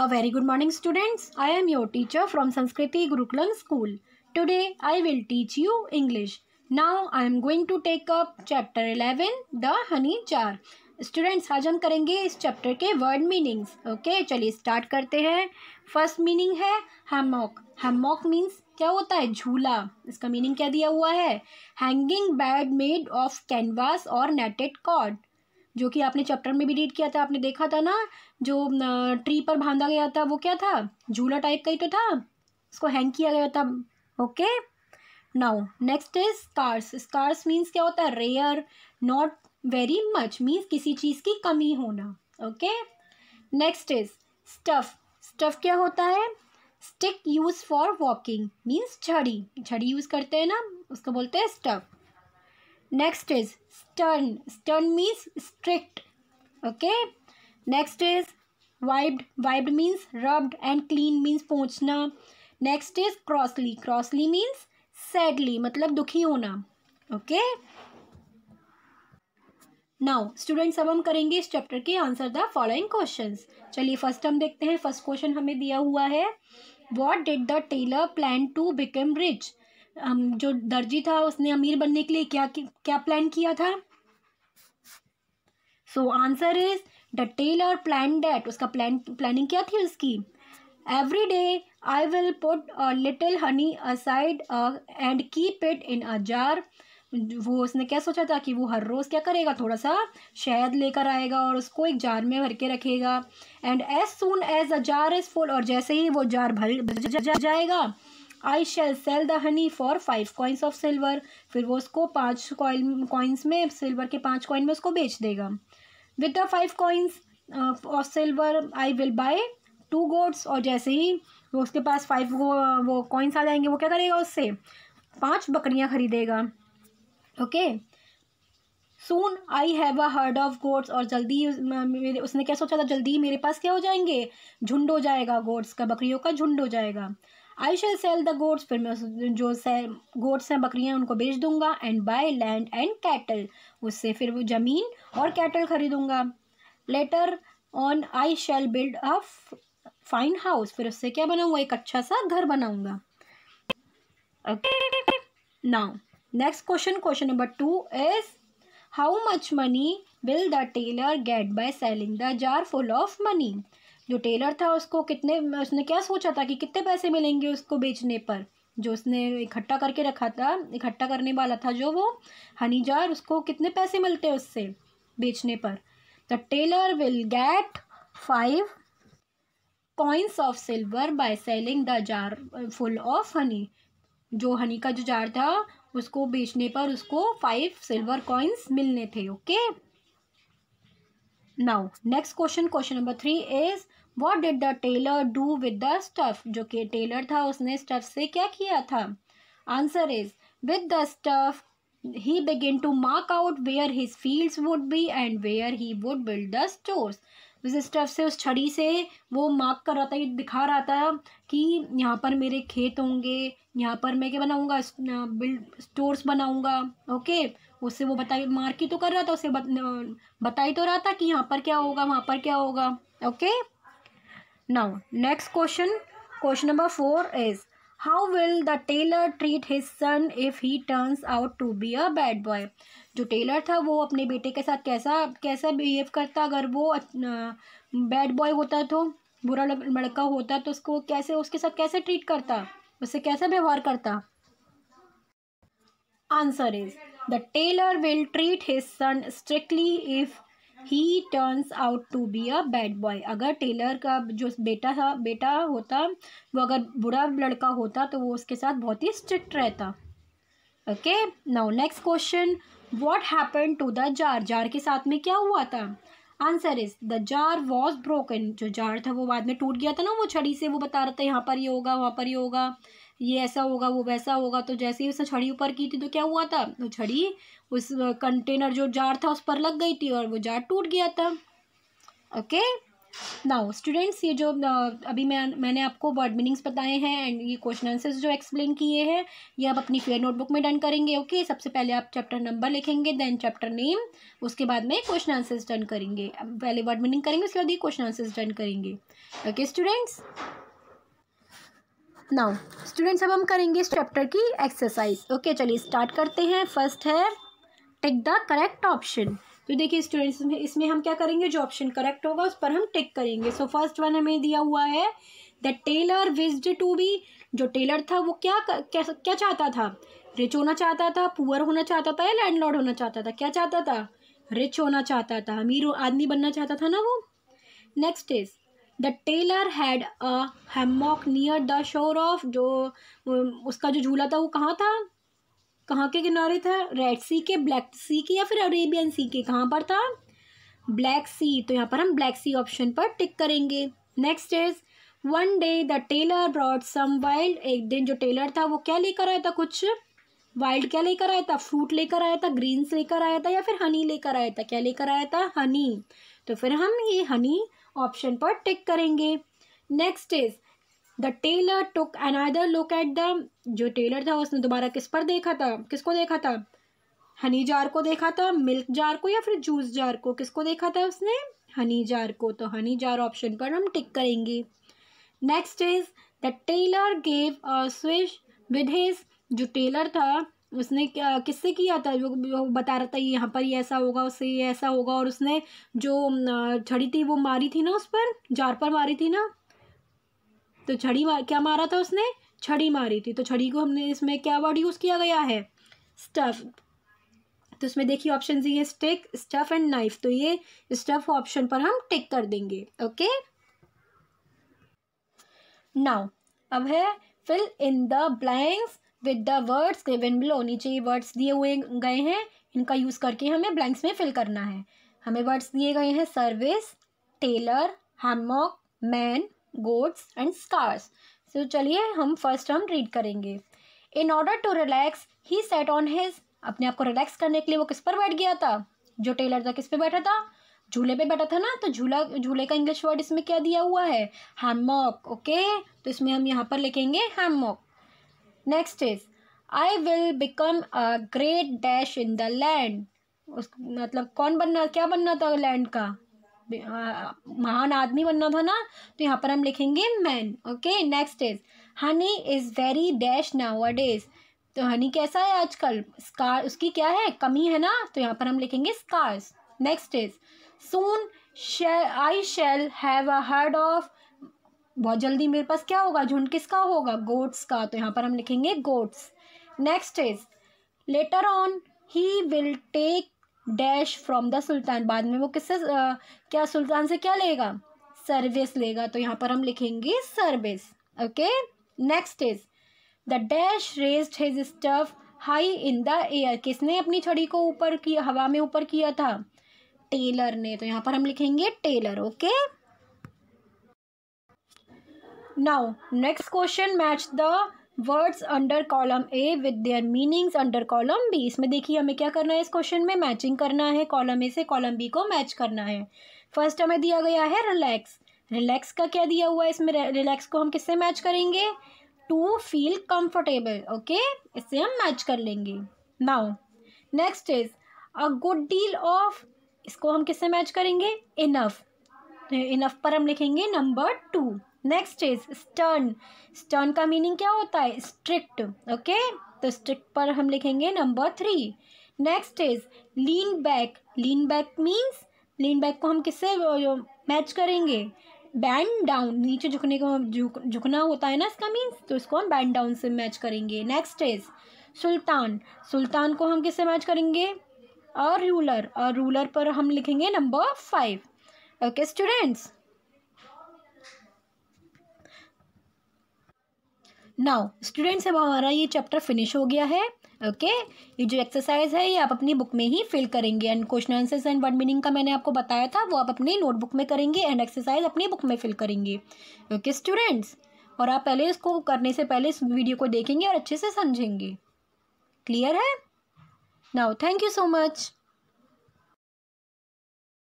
A very good morning students. I am your teacher from Sanskriti Gurukulam school. Today I will teach you English. Now I am going to take up chapter 11 the honey jar. Students आज हम करेंगे इस chapter के word meanings okay चलिए start करते हैं first meaning है हमॉक हमॉक means क्या होता है झूला इसका मीनिंग क्या दिया हुआ है hanging bed made of canvas और नेटेड कॉर्ड जो कि आपने चैप्टर में भी रीड किया था आपने देखा था ना जो ट्री पर बांधा गया था वो क्या था झूला टाइप का ही तो था उसको हैंग किया गया था okay now next is scarce scarce means क्या होता है rare not very much means किसी चीज़ की कमी होना okay next is staff staff क्या होता है stick use for walking means छड़ी छड़ी यूज़ करते हैं ना उसको बोलते हैं staff next is stern stern means strict okay next is wiped wiped means rubbed and clean means pochna next is crossly crossly means sadly matlab dukhi hona okay now students अब हम करेंगे इस चैप्टर के answer the following questions चलिए first हम देखते हैं first question हमें दिया हुआ है what did the tailor plan to become rich जो दर्जी था उसने अमीर बनने के लिए क्या क्या प्लान किया था so answer is the tailor plan that उसका प्लान प्लानिंग क्या थी उसकी every day I will put little honey aside and keep it in a jar वो उसने क्या सोचा था कि वो हर रोज़ क्या करेगा थोड़ा सा शहद लेकर आएगा और उसको एक जार में भर के रखेगा and as soon as a jar is full और जैसे ही वो जार भर जाएगा I shall sell the honey for five coins of silver फिर वो उसको पाँच कॉइन्स में सिल्वर के पाँच कॉइन में उसको बेच देगा with the five coins of silver I will buy two goats और जैसे ही वो उसके पास फाइव वो वो कॉइन्स आ जाएंगे वो क्या करेगा उससे पाँच बकरियाँ खरीदेगा okay soon I have a herd of goats और जल्दी मेरे उसने क्या सोचा था जल्दी मेरे पास क्या हो जाएंगे झुंड हो जाएगा गोड्स का बकरियों का झुंड हो जाएगा I shall sell the goats फिर मैं जो गोड्स हैं बकरियां उनको बेच दूंगा and buy land and cattle उससे फिर वो ज़मीन और कैटल खरीदूंगा later on I shall build a fine house फिर उससे क्या बनाऊंगा एक अच्छा सा घर बनाऊंगा now next question question number two is how much money will the tailor get by selling the jar full of money जो टेलर था उसको कितने उसने क्या सोचा था कि कितने पैसे मिलेंगे उसको बेचने पर जो उसने इकट्ठा करके रखा था इकट्ठा करने वाला था जो वो हनी जार उसको कितने पैसे मिलते हैं उससे बेचने पर the tailor will get five points of silver by selling the jar full of honey जो हनी का जो जार था उसको बेचने पर उसको फाइव सिल्वर कॉइन्स मिलने थे okay now next question question number three is what did the tailor do with the staff जो कि टेलर था उसने स्टफ़ से क्या किया था answer is with the staff he begin to mark out where his fields would be and where he would build the stores उस staff से उस छड़ी से वो मार्क कर रहा था दिखा रहा था कि यहाँ पर मेरे खेत होंगे यहाँ पर मैं क्या बनाऊँगा बिल्ड स्टोर्स बनाऊँगा ओके उससे वो बताई मार्क ही तो कर रहा था उसे बताई तो रहा था कि यहाँ पर क्या होगा वहाँ पर क्या होगा okay now next question question number 4 is how will the tailor treat his son if he turns out to be a bad boy जो टेलर था वो अपने बेटे के साथ कैसा कैसा बिहेव करता अगर वो बैड बॉय होता तो बुरा लड़का होता तो उसको कैसे उसके साथ कैसे ट्रीट करता उससे कैसा व्यवहार करता answer is the tailor will treat his son strictly if he turns out to be a bad boy अगर टेलर का जो बेटा था बेटा होता वो अगर बुरा लड़का होता तो वो उसके साथ बहुत ही स्ट्रिक्ट रहता okay now next question what happen to the jar jar के साथ में क्या हुआ था answer is the jar was broken जो जार था वो बाद में टूट गया था ना वो छड़ी से वो बता रहा था यहाँ पर ये यह होगा वहाँ पर ये होगा ये ऐसा होगा वो वैसा होगा तो जैसे ही उसने छड़ी ऊपर की थी तो क्या हुआ था वो छड़ी उस कंटेनर जो जार था उस पर लग गई थी और वो जार टूट गया था ओके okay? नाउ स्टूडेंट्स ये जो अभी मैं मैंने आपको वर्ड मीनिंग्स बताए हैं एंड ये क्वेश्चन आंसर्स जो एक्सप्लेन किए हैं ये आप अपनी फेयर नोटबुक में डन करेंगे ओके okay? सबसे पहले आप चैप्टर नंबर लिखेंगे देन चैप्टर नेम उसके बाद में क्वेश्चन आंसर्स डन करेंगे पहले वर्ड मीनिंग करेंगे उसके बाद ये क्वेश्चन आंसर्स डन करेंगे ओके स्टूडेंट्स नाउ स्टूडेंट्स अब हम करेंगे इस चैप्टर की एक्सरसाइज ओके okay, चलिए स्टार्ट करते हैं फर्स्ट है टेक द करेक्ट ऑप्शन तो देखिए स्टूडेंट्स में इसमें हम क्या करेंगे जो ऑप्शन करेक्ट होगा उस पर हम टिक करेंगे सो फर्स्ट वन हमें दिया हुआ है the tailor wished to be जो टेलर था वो क्या क्या, क्या चाहता था रिच होना चाहता था पुअर होना चाहता था या लॉर्ड होना चाहता था क्या चाहता था रिच होना चाहता था अमीर आदमी बनना चाहता था ना वो next is the tailor had a hammock near the shore of जो उसका जो झूला था वो कहाँ था कहाँ के किनारे था रेड सी के ब्लैक सी के या फिर अरेबियन सी के कहाँ पर था ब्लैक सी तो यहाँ पर हम ब्लैक सी ऑप्शन पर टिक करेंगे next is one day the tailor brought some wild एक दिन जो टेलर था वो क्या लेकर आया था कुछ वाइल्ड क्या लेकर आया था फ्रूट लेकर आया था ग्रीन्स लेकर आया था या फिर हनी लेकर आया था क्या लेकर आया था हनी तो फिर हम ये हनी ऑप्शन पर टिक करेंगे next is the tailor took another look at the जो टेलर था उसने दोबारा किस पर देखा था किसको देखा था हनी जार को देखा था मिल्क जार को या फिर जूस जार को किसको देखा था उसने हनी जार को तो हनी जार ऑप्शन पर हम टिक करेंगे next is the tailor gave a swish with his जो टेलर था उसने किससे किया था जो, बता रहा था यहाँ पर ये ऐसा होगा उससे ये ऐसा होगा और उसने जो छड़ी थी वो मारी थी ना उस पर जार पर मारी थी ना तो छड़ी मार क्या मारा था उसने छड़ी मारी थी तो छड़ी को हमने इसमें क्या वर्ड यूज़ किया गया है स्टफ तो इसमें देखिए ऑप्शन सी है स्टिक स्टफ एंड नाइफ तो ये स्टफ ऑप्शन पर हम टिक कर देंगे ओके नाउ अब है fill in the blanks with the words given below नीचे ये वर्ड्स दिए हुए गए हैं इनका यूज़ करके हमें ब्लैंक्स में फिल करना है हमें वर्ड्स दिए गए हैं service tailor hammock man goats and scarce तो चलिए हम फर्स्ट टर्म रीड करेंगे in order to relax he sat on his अपने आप को रिलैक्स करने के लिए वो किस पर बैठ गया था जो टेलर था किस पर बैठा था झूले पे बैठा था ना तो झूला झूले का इंग्लिश वर्ड इसमें क्या दिया हुआ है हैमॉक ओके तो इसमें हम यहाँ पर लिखेंगे hammock next is I will become a great dash in the land उस मतलब कौन बनना क्या बनना था लैंड का हाँ, महान आदमी बनना था ना तो यहाँ पर हम लिखेंगे man okay next is honey is very dash nowadays तो हनी कैसा है आजकल स्कार उसकी क्या है कमी है ना तो यहाँ पर हम लिखेंगे scarce next is soon I shall have a herd of बहुत जल्दी मेरे पास क्या होगा झुंड किसका होगा गोट्स का तो यहाँ पर हम लिखेंगे goats next is later on he will take dash from the sultan बाद में वो किससे क्या सुल्तान से क्या लेगा सर्विस लेगा तो यहाँ पर हम लिखेंगे service okay next is the dash raised his staff high in the air किसने अपनी छड़ी को ऊपर की हवा में ऊपर किया था टेलर ने तो यहाँ पर हम लिखेंगे tailor okay now next question match the words under column A with their meanings under column B इसमें देखिए हमें क्या करना है इस क्वेश्चन में मैचिंग करना है कॉलम ए से कॉलम बी को मैच करना है फर्स्ट हमें दिया गया है रिलैक्स रिलैक्स का क्या दिया हुआ है इसमें रिलैक्स को हम किससे मैच करेंगे टू फील कंफर्टेबल ओके इससे हम मैच कर लेंगे now next is a good deal of इसको हम किससे मैच करेंगे इनफ इनफ पर हम लिखेंगे number two next is stern stern का मीनिंग क्या होता है स्ट्रिक्ट ओके तो स्ट्रिक्ट पर हम लिखेंगे number three next is lean back lean back means lean back को हम किससे मैच करेंगे बैंड डाउन नीचे झुकने को झुकना होता है ना इसका मीन्स तो इसको हम बैंड डाउन से मैच करेंगे नेक्स्ट इज सुल्तान सुल्तान को हम किससे मैच करेंगे और रूलर और रूलर पर हम लिखेंगे number five okay students now students अब हमारा ये चैप्टर फिनिश हो गया है ओके okay? ये जो एक्सरसाइज है ये आप अपनी बुक में ही फिल करेंगे and question answers and word meaning का मैंने आपको बताया था वो आप अपनी नोटबुक में करेंगे एंड एक्सरसाइज अपनी बुक में फिल करेंगे ओके okay, स्टूडेंट्स और आप पहले इसको करने से पहले इस वीडियो को देखेंगे और अच्छे से समझेंगे क्लियर है now thank you so much